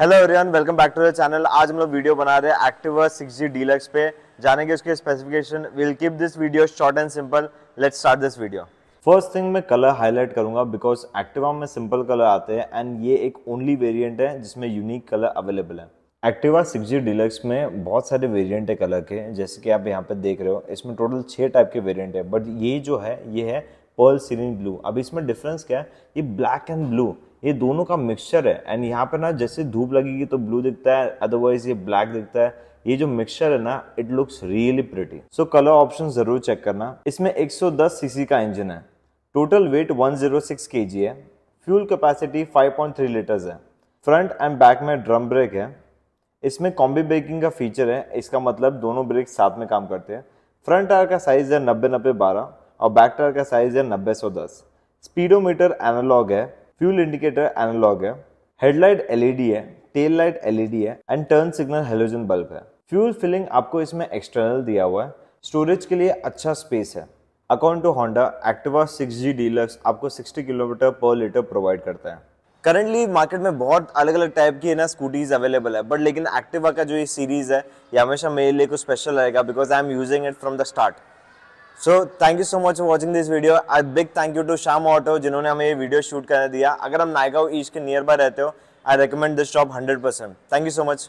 hello everyone welcome back to the channel आज हम लोग वीडियो बना रहे हैं एक्टिवा 6G डीलक्स पे जानेंगे उसके specification will keep this video short and simple let's start this video first thing मैं कलर हाईलाइट करूंगा बिकॉज एक्टिवा में सिंपल कलर आते हैं एंड ये एक ओनली वेरियंट है जिसमें यूनिक कलर अवेलेबल है एक्टिवा 6G डीलक्स में बहुत सारे वेरियंट है कलर के जैसे कि आप यहाँ पे देख रहे हो इसमें टोटल छः टाइप के वेरियंट है बट ये जो है ये है पर्ल सीरीन ब्लू अब इसमें डिफरेंस क्या है ये ब्लैक एंड ब्लू ये दोनों का मिक्सचर है एंड यहाँ पे ना जैसे धूप लगेगी तो ब्लू दिखता है अदरवाइज ये ब्लैक दिखता है ये जो मिक्सचर है ना it looks really pretty so colour option जरूर चेक करना इसमें 110 सीसी का इंजन है टोटल वेट 106 केजी है फ्यूल कैपेसिटी 5.3 लीटर्स है फ्रंट एंड बैक में ड्रम ब्रेक है इसमें कॉम्बी ब्रेकिंग का फीचर है इसका मतलब दोनों ब्रेक साथ में काम करते हैं फ्रंट टायर का साइज है नब्बे नब्बे बारह और बैक टायर का साइज है नब्बे सौ दस स्पीडोमीटर एनालॉग है फ्यूल इंडिकेटर एनालॉग है हेडलाइट एलईडी है टेल लाइट एलईडी है and turn signal halogen bulb है फ्यूल फिलिंग आपको इसमें एक्सटर्नल दिया हुआ है स्टोरेज के लिए अच्छा स्पेस है according to Honda Activa six G deluxe आपको sixty kilometre per litre provide करता है करंटली मार्केट में बहुत अलग अलग टाइप की है ना स्कूटीज अवेलेबल है बट लेकिन एक्टिवा का जो ये सीरीज़ है ये हमेशा मेरे लिए कुछ स्पेशल रहेगा because I am using it from the start so thank you so much for watching this video I big thank you to Sham auto जिन्होंने हमें ये वीडियो शूट करने दिया अगर हम नायगांव ईस्ट के नियर बाय रहते हो I recommend this shop hundred percent thank you so much